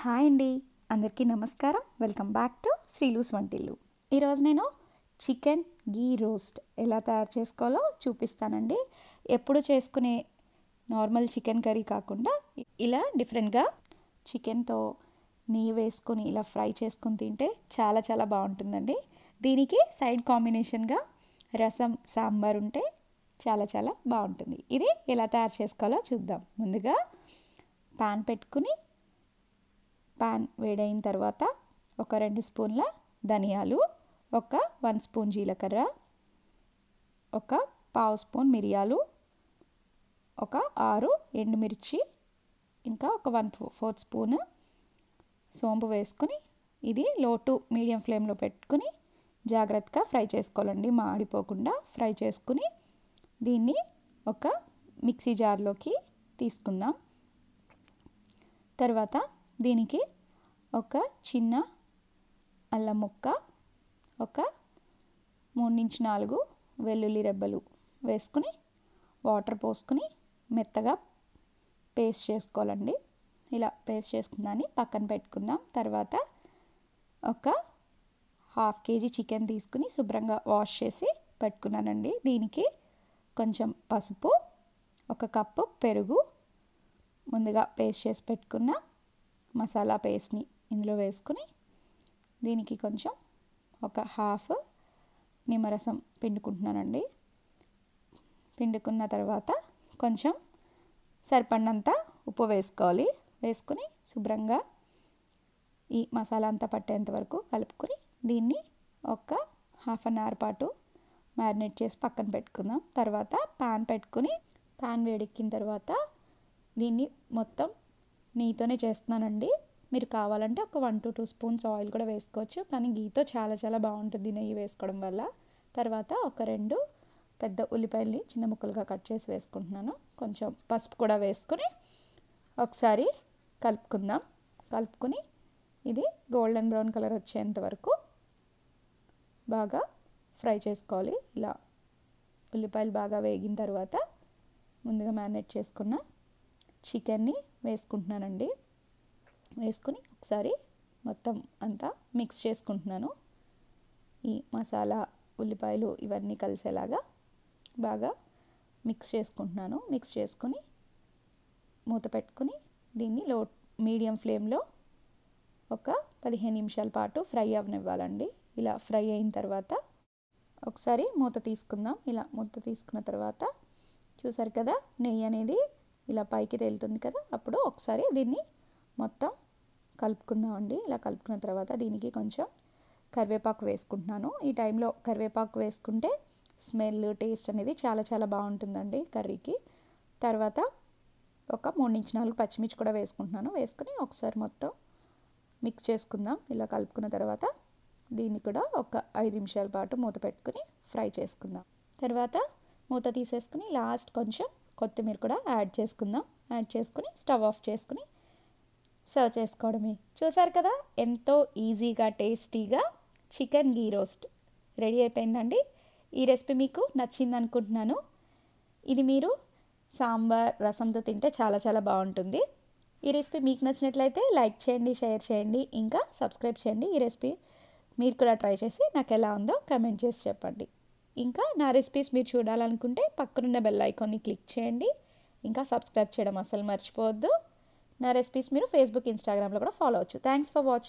hi అండి అందరికీ నమస్కారం వెల్కమ్ బ్యాక్ టు శ్రీలూస్ వంటిల్లు ఈరోజు నేను చికెన్ గీ రోస్ట్ ఎలా తయారు చేసుకోవాలో చూపిస్తానండి ఎప్పుడు చేసుకునే నార్మల్ చికెన్ కర్రీ కాకుండా ఇలా డిఫరెంట్గా చికెన్తో నెయ్యి వేసుకొని ఇలా ఫ్రై చేసుకుని తింటే చాలా చాలా బాగుంటుందండి దీనికి సైడ్ కాంబినేషన్గా రసం సాంబార్ ఉంటే చాలా చాలా బాగుంటుంది ఇది ఎలా తయారు చేసుకోవాలో చూద్దాం ముందుగా పాన్ పెట్టుకుని పాన్ వేడైన తర్వాత ఒక రెండు స్పూన్ల ధనియాలు ఒక వన్ స్పూన్ జీలకర్ర ఒక పావు స్పూన్ మిరియాలు ఒక ఆరు ఎండుమిర్చి ఇంకా ఒక వన్ ఫోర్త్ స్పూన్ సోంపు వేసుకుని ఇది లో టు మీడియం ఫ్లేమ్లో పెట్టుకుని జాగ్రత్తగా ఫ్రై చేసుకోవాలండి మాడిపోకుండా ఫ్రై చేసుకుని దీన్ని ఒక మిక్సీ జార్లోకి తీసుకుందాం తర్వాత దీనికి ఒక చిన్న అల్లం ముక్క ఒక మూడు నుంచి నాలుగు వెల్లుల్లి రెబ్బలు వేసుకుని వాటర్ పోసుకుని మెత్తగా పేస్ట్ చేసుకోవాలండి ఇలా పేస్ట్ చేసుకుందాన్ని పక్కన పెట్టుకుందాం తర్వాత ఒక హాఫ్ కేజీ చికెన్ తీసుకుని శుభ్రంగా వాష్ చేసి పెట్టుకున్నానండి దీనికి కొంచెం పసుపు ఒక కప్పు పెరుగు ముందుగా పేస్ట్ చేసి పెట్టుకున్న మసాలా పేస్ట్ని ఇందులో వేసుకుని దీనికి కొంచెం ఒక హాఫ్ నిమ్మరసం పిండుకుంటున్నానండి పిండుకున్న తర్వాత కొంచెం సరిపడినంత ఉప్పు వేసుకోవాలి వేసుకుని శుభ్రంగా ఈ మసాలా అంతా పట్టేంత వరకు కలుపుకొని దీన్ని ఒక హాఫ్ అన్ అవర్ పాటు మ్యారినేట్ చేసి పక్కన పెట్టుకుందాం తర్వాత పాన్ పెట్టుకుని పాన్ వేడెక్కిన తర్వాత దీన్ని మొత్తం నీతోనే చేస్తున్నానండి మీరు కావాలంటే ఒక one to two spoons oil కూడా వేసుకోవచ్చు కానీ గీతో చాలా చాలా బాగుంటుంది నెయ్యి వేసుకోవడం వల్ల తర్వాత ఒక రెండు పెద్ద ఉల్లిపాయల్ని చిన్న ముక్కలుగా కట్ చేసి వేసుకుంటున్నాను కొంచెం పసుపు కూడా వేసుకుని ఒకసారి కలుపుకుందాం కలుపుకుని ఇది గోల్డెన్ బ్రౌన్ కలర్ వచ్చేంత వరకు బాగా ఫ్రై చేసుకోవాలి ఇలా ఉల్లిపాయలు బాగా వేగిన తర్వాత ముందుగా మ్యారినేట్ చేసుకున్న చికెన్ని వేసుకుంటున్నానండి వేసుకుని ఒకసారి మొత్తం అంతా మిక్స్ చేసుకుంటున్నాను ఈ మసాలా ఉల్లిపాయలు ఇవన్నీ కలిసేలాగా బాగా మిక్స్ చేసుకుంటున్నాను మిక్స్ చేసుకుని మూత పెట్టుకుని దీన్ని లో మీడియం ఫ్లేమ్లో ఒక పదిహేను నిమిషాల పాటు ఫ్రై అవనివ్వాలండి ఇలా ఫ్రై అయిన తర్వాత ఒకసారి మూత తీసుకుందాం ఇలా మూత తీసుకున్న తర్వాత చూసారు కదా నెయ్యి అనేది ఇలా పైకి తేలుతుంది కదా అప్పుడు ఒకసారి దీన్ని మొత్తం కలుపుకుందామండి ఇలా కలుపుకున్న తర్వాత దీనికి కొంచెం కరివేపాకు వేసుకుంటున్నాను ఈ టైంలో కరివేపాకు వేసుకుంటే స్మెల్ టేస్ట్ అనేది చాలా చాలా బాగుంటుందండి కర్రీకి తర్వాత ఒక మూడు నుంచి నాలుగు పచ్చిమిర్చి కూడా వేసుకుంటున్నాను వేసుకుని ఒకసారి మొత్తం మిక్స్ చేసుకుందాం ఇలా కలుపుకున్న తర్వాత దీన్ని కూడా ఒక ఐదు నిమిషాల పాటు మూత పెట్టుకుని ఫ్రై చేసుకుందాం తర్వాత మూత తీసేసుకుని లాస్ట్ కొంచెం కొత్తిమీర కూడా యాడ్ చేసుకుందాం యాడ్ చేసుకుని స్టవ్ ఆఫ్ చేసుకుని సర్వ్ చేసుకోవడమే చూసారు కదా ఎంతో ఈజీగా టేస్టీగా చికెన్ గీ రోస్ట్ రెడీ అయిపోయిందండి ఈ రెసిపీ మీకు నచ్చింది అనుకుంటున్నాను ఇది మీరు సాంబార్ రసంతో తింటే చాలా చాలా బాగుంటుంది ఈ రెసిపీ మీకు నచ్చినట్లయితే లైక్ చేయండి షేర్ చేయండి ఇంకా సబ్స్క్రైబ్ చేయండి ఈ రెసిపీ మీరు కూడా ట్రై చేసి నాకు ఎలా ఉందో కమెంట్ చేసి చెప్పండి ఇంకా నా రెసిపీస్ మీరు చూడాలనుకుంటే పక్కనున్న బెల్ ఐకాన్ని క్లిక్ చేయండి ఇంకా సబ్స్క్రైబ్ చేయడం అసలు మర్చిపోవద్దు నా రెసిపీస్ మీరు ఫేస్బుక్ ఇన్స్టాగ్రామ్లో కూడా ఫాలో అవచ్చు థ్యాంక్స్ ఫర్ వాచింగ్